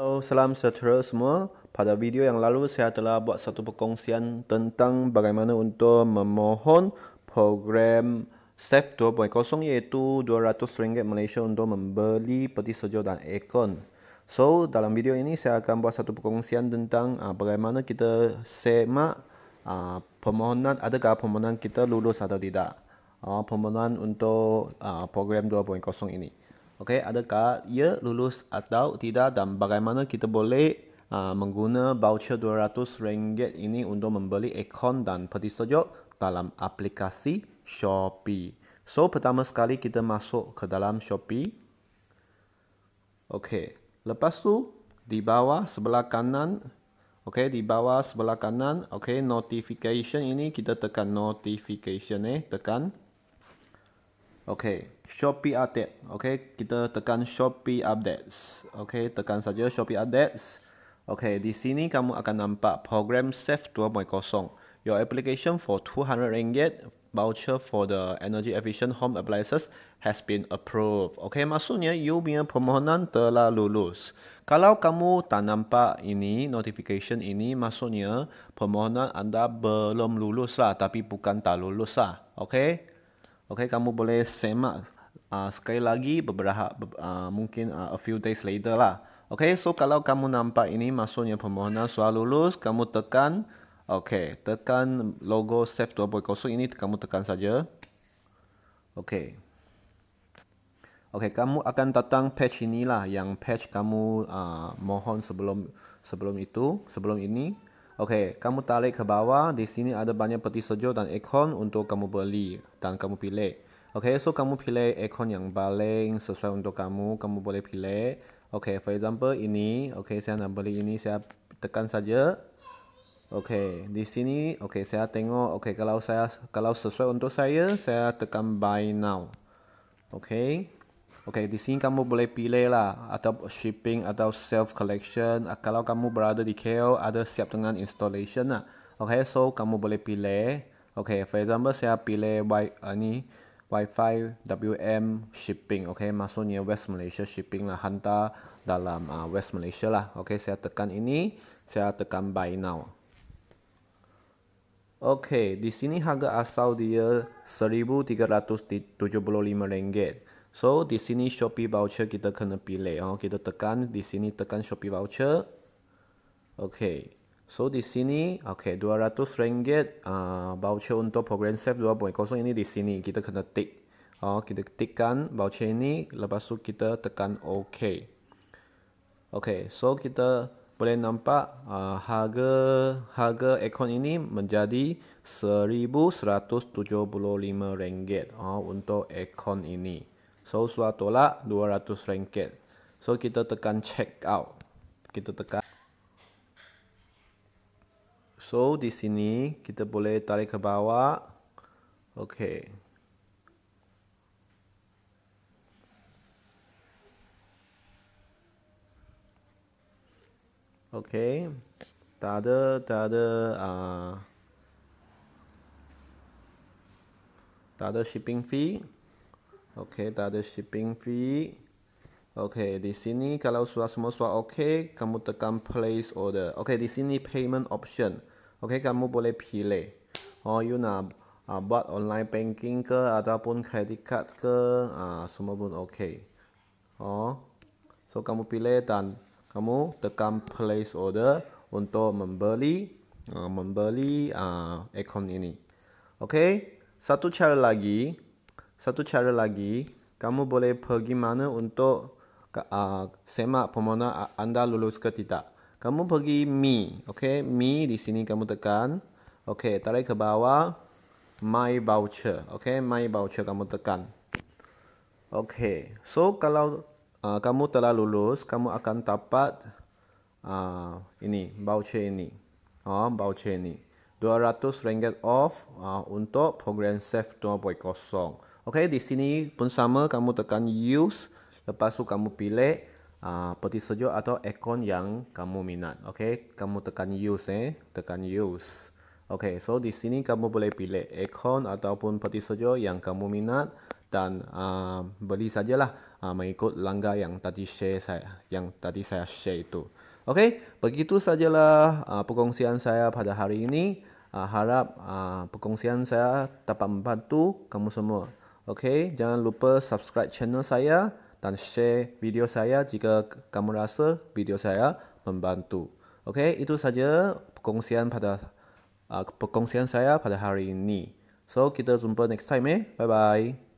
Hello, salam sejahtera semua. Pada video yang lalu saya telah buat satu perkongsian tentang bagaimana untuk memohon program Safe 2.0 iaitu RM200 Malaysia untuk membeli peti sejuk dan aircon. So, dalam video ini saya akan buat satu perkongsian tentang uh, bagaimana kita semak uh, permohonan adakah permohonan kita lulus atau tidak. Uh, permohonan untuk uh, program 2.0 ini. Okey, adakah ia lulus atau tidak dan bagaimana kita boleh uh, mengguna voucher RM200 ini untuk membeli ekon dan peti sejuk dalam aplikasi Shopee. So, pertama sekali kita masuk ke dalam Shopee. Okay, lepas tu di bawah sebelah kanan okay, di bawah sebelah kanan, okay, notification ini kita tekan notification eh, tekan. OK, Shopee update. OK, kita tekan Shopee updates. OK, tekan saja Shopee updates. OK, di sini kamu akan nampak program Safe 2.0. Your application for 200 ringgit voucher for the energy efficient home appliances has been approved. OK, maksudnya you punya permohonan telah lulus. Kalau kamu tak nampak ini, notification ini, maksudnya permohonan anda belum lulus lah, tapi bukan tak lulus lah. OK, OK. Okay, kamu boleh semak uh, sekali lagi beberapa uh, mungkin uh, a few days later lah. Okay, so kalau kamu nampak ini maksudnya permohonan sudah lulus, kamu tekan okay, tekan logo save boy kosong ini kamu tekan saja. Okay. Okay, kamu akan datang patch inilah yang patch kamu uh, mohon sebelum sebelum itu, sebelum ini. Okay, kamu tarik ke bawah. Di sini ada banyak peti sejuk dan ekon untuk kamu beli dan kamu pilih. Okay, so kamu pilih ekon yang paling sesuai untuk kamu. Kamu boleh pilih. Okay, for example ini. Okay, saya nak beli ini. Saya tekan saja. Okay, di sini. Okay, saya tengok. Okay, kalau saya kalau sesuai untuk saya, saya tekan buy now. Okay. Ok, di sini kamu boleh pilih lah atau shipping atau self collection. Ah, kalau kamu berada di KL ada siap dengan installation lah. Ok, so kamu boleh pilih. Ok, for example saya pilih wi uh, ni, Wi-Fi WM shipping. Ok, maksudnya West Malaysia shipping lah. Hantar dalam uh, West Malaysia lah. Ok, saya tekan ini. Saya tekan buy now. Ok, di sini harga asal dia RM1,375. So di sini Shopee voucher kita kena pilih. Oh, kita tekan di sini tekan Shopee voucher. Okay. So di sini okay dua ratus ringgit uh, voucher untuk program set dua point kosong ini di sini kita kena tik, Oh, kita tikkan voucher ini lepas tu kita tekan OK. Okay. So kita boleh nampak uh, harga harga ekon ini menjadi seribu seratus tujuh RM1,175 oh, untuk ekon ini. So sudah tolak 200 ringgit. So kita tekan check out. Kita tekan. So di sini kita boleh tarik ke bawah. Okay. Okay. Tak ada, tak ada. Uh, tak ada shipping fee. OK, dah ada shipping fee. OK, di sini kalau semua sudah OK, kamu tekan place order. OK, di sini payment option. OK, kamu boleh pilih. Oh, you nak ah, buat online banking ke ataupun credit card ke, uh, semua pun OK. Oh, so kamu pilih dan kamu tekan place order untuk membeli uh, membeli uh, account ini. OK, satu cara lagi. Satu cara lagi, kamu boleh pergi mana untuk uh, semak pemona anda lulus ke tidak. Kamu pergi me, okay? me di sini kamu tekan, okay? Tarik ke bawah, My Voucher, okay? My Voucher kamu tekan, okay? So kalau uh, kamu telah lulus, kamu akan dapat uh, ini voucher ini, oh voucher ini, 200 ringgit off uh, untuk program Safe 2.0. Okey, di sini pun sama kamu tekan use lepas tu kamu pilih uh, peti sejuk atau aircon yang kamu minat. Okey, kamu tekan use eh, tekan use. Okey, so di sini kamu boleh pilih aircon ataupun peti sejuk yang kamu minat dan uh, beli sajalah uh, mengikut langkah yang tadi share saya yang tadi saya share itu. Okey, begitu sajalah uh, perkongsian saya pada hari ini. Uh, harap uh, perkongsian saya dapat membantu kamu semua. Okay, jangan lupa subscribe channel saya dan share video saya jika kamu rasa video saya membantu. Okay, itu saja perkongsian pada uh, perkongsian saya pada hari ini. So kita jumpa next time eh. Bye bye.